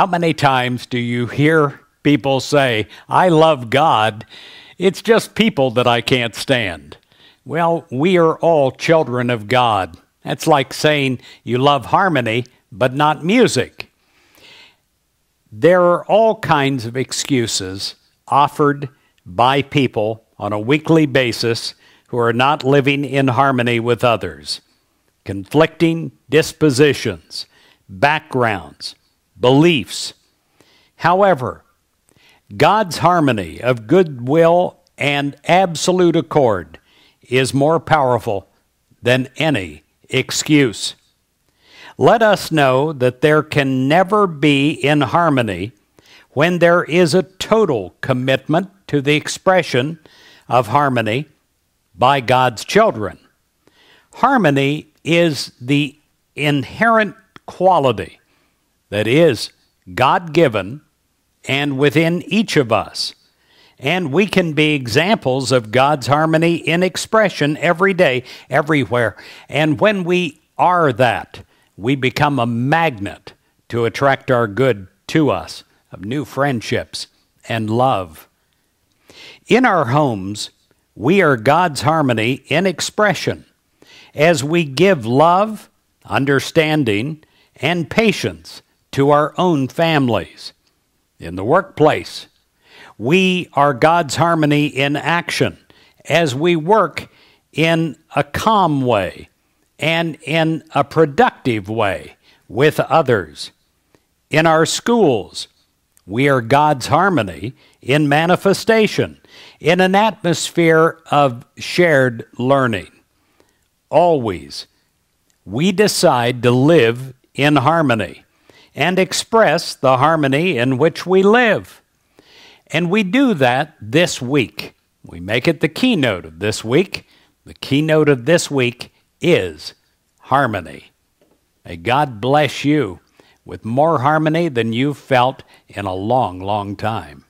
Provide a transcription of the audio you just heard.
How many times do you hear people say, I love God, it's just people that I can't stand? Well, we are all children of God. That's like saying you love harmony, but not music. There are all kinds of excuses offered by people on a weekly basis who are not living in harmony with others. Conflicting dispositions, backgrounds, beliefs. However, God's harmony of goodwill and absolute accord is more powerful than any excuse. Let us know that there can never be in harmony when there is a total commitment to the expression of harmony by God's children. Harmony is the inherent quality that is God given and within each of us. And we can be examples of God's harmony in expression every day, everywhere. And when we are that, we become a magnet to attract our good to us of new friendships and love. In our homes, we are God's harmony in expression as we give love, understanding, and patience to our own families, in the workplace. We are God's harmony in action as we work in a calm way and in a productive way with others. In our schools, we are God's harmony in manifestation, in an atmosphere of shared learning. Always, we decide to live in harmony and express the harmony in which we live. And we do that this week. We make it the keynote of this week. The keynote of this week is harmony. May God bless you with more harmony than you've felt in a long, long time.